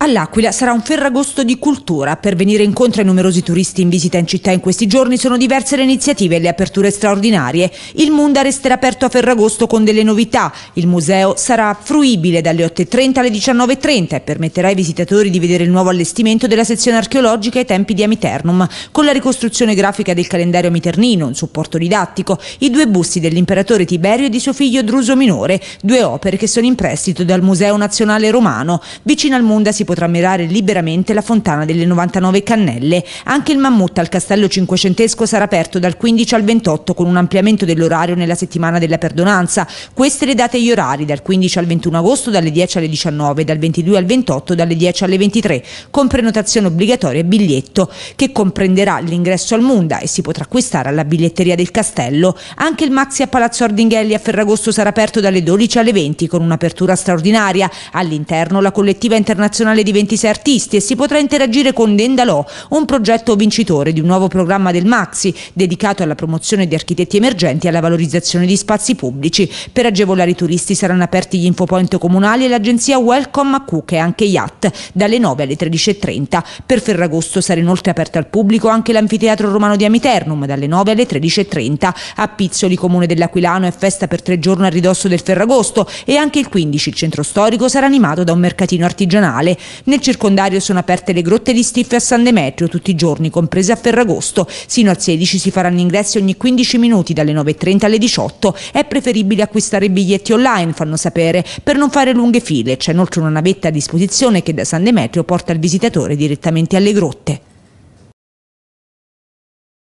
All'Aquila sarà un ferragosto di cultura. Per venire incontro ai numerosi turisti in visita in città in questi giorni sono diverse le iniziative e le aperture straordinarie. Il Munda resterà aperto a ferragosto con delle novità. Il museo sarà fruibile dalle 8.30 alle 19.30 e permetterà ai visitatori di vedere il nuovo allestimento della sezione archeologica ai tempi di Amiternum, con la ricostruzione grafica del calendario amiternino, un supporto didattico, i due busti dell'imperatore Tiberio e di suo figlio Druso Minore, due opere che sono in prestito dal Museo Nazionale Romano. Vicino al Munda si potrà ammirare liberamente la fontana delle 99 cannelle. Anche il mammut al castello cinquecentesco sarà aperto dal 15 al 28 con un ampliamento dell'orario nella settimana della perdonanza. Queste le date e gli orari dal 15 al 21 agosto dalle 10 alle 19, dal 22 al 28 dalle 10 alle 23 con prenotazione obbligatoria e biglietto che comprenderà l'ingresso al Munda e si potrà acquistare alla biglietteria del castello. Anche il Maxi a Palazzo Ardinghelli a Ferragosto sarà aperto dalle 12 alle 20 con un'apertura straordinaria. All'interno la collettiva internazionale nazionale di 26 artisti e si potrà interagire con Dendalò, un progetto vincitore di un nuovo programma del Maxi dedicato alla promozione di architetti emergenti e alla valorizzazione di spazi pubblici. Per agevolare i turisti saranno aperti gli infopoint comunali e l'agenzia Welcome a Cook e anche IAT dalle 9 alle 13.30. Per Ferragosto sarà inoltre aperto al pubblico anche l'anfiteatro romano di Amiternum dalle 9 alle 13.30. A Pizzoli, comune dell'Aquilano, è festa per tre giorni a ridosso del Ferragosto e anche il 15 il centro storico sarà animato da un mercatino artigianale. Nel circondario sono aperte le grotte di Stiffe a San Demetrio tutti i giorni, comprese a Ferragosto. Sino al 16 si faranno ingressi ogni 15 minuti dalle 9.30 alle 18. È preferibile acquistare i biglietti online, fanno sapere, per non fare lunghe file. C'è inoltre una navetta a disposizione che da San Demetrio porta il visitatore direttamente alle grotte.